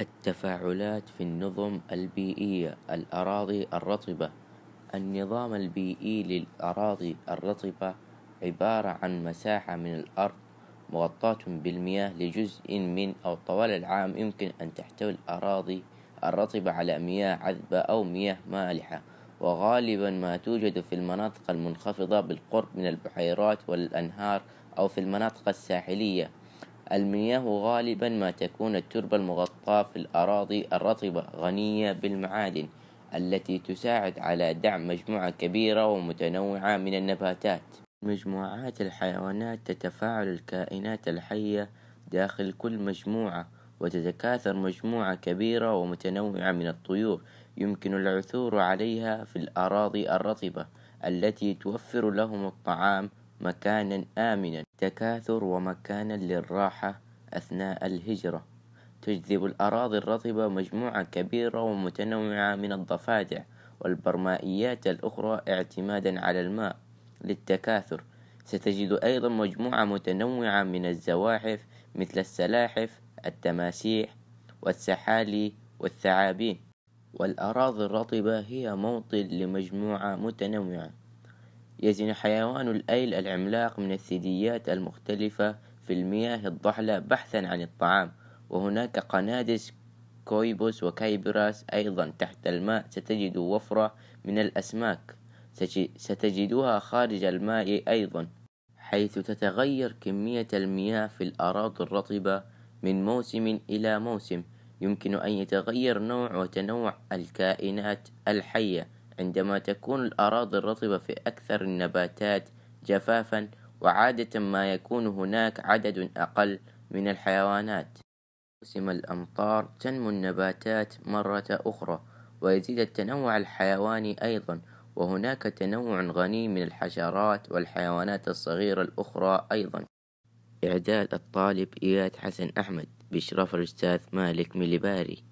التفاعلات في النظم البيئية الأراضي الرطبة النظام البيئي للأراضي الرطبة عبارة عن مساحة من الأرض مغطاة بالمياه لجزء من أو طوال العام يمكن أن تحتوي الأراضي الرطبة على مياه عذبة أو مياه مالحة وغالبا ما توجد في المناطق المنخفضة بالقرب من البحيرات والأنهار أو في المناطق الساحلية المياه غالبا ما تكون التربة المغطاة في الأراضي الرطبة غنية بالمعادن التي تساعد على دعم مجموعة كبيرة ومتنوعة من النباتات مجموعات الحيوانات تتفاعل الكائنات الحية داخل كل مجموعة وتتكاثر مجموعة كبيرة ومتنوعة من الطيور يمكن العثور عليها في الأراضي الرطبة التي توفر لهم الطعام مكانا آمنا تكاثر ومكانا للراحة أثناء الهجرة تجذب الأراضي الرطبة مجموعة كبيرة ومتنوعة من الضفادع والبرمائيات الأخرى اعتمادا على الماء للتكاثر ستجد أيضا مجموعة متنوعة من الزواحف مثل السلاحف التماسيح والسحالي والثعابين والأراضي الرطبة هي موطن لمجموعة متنوعة يزن حيوان الأيل العملاق من الثدييات المختلفة في المياه الضحلة بحثا عن الطعام وهناك قنادس كويبوس وكايبراس أيضا تحت الماء ستجد وفرة من الأسماك ستجدها خارج الماء أيضا حيث تتغير كمية المياه في الأراضي الرطبة من موسم إلى موسم يمكن أن يتغير نوع وتنوع الكائنات الحية عندما تكون الأراضي الرطبة في أكثر النباتات جفافًا، وعادة ما يكون هناك عدد أقل من الحيوانات. موسم الأمطار تنمو النباتات مرة أخرى، ويزيد التنوع الحيواني أيضًا، وهناك تنوع غني من الحشرات والحيوانات الصغيرة الأخرى أيضًا. إعداد الطالب إياد حسن أحمد، بشرف الأستاذ مالك مليباري.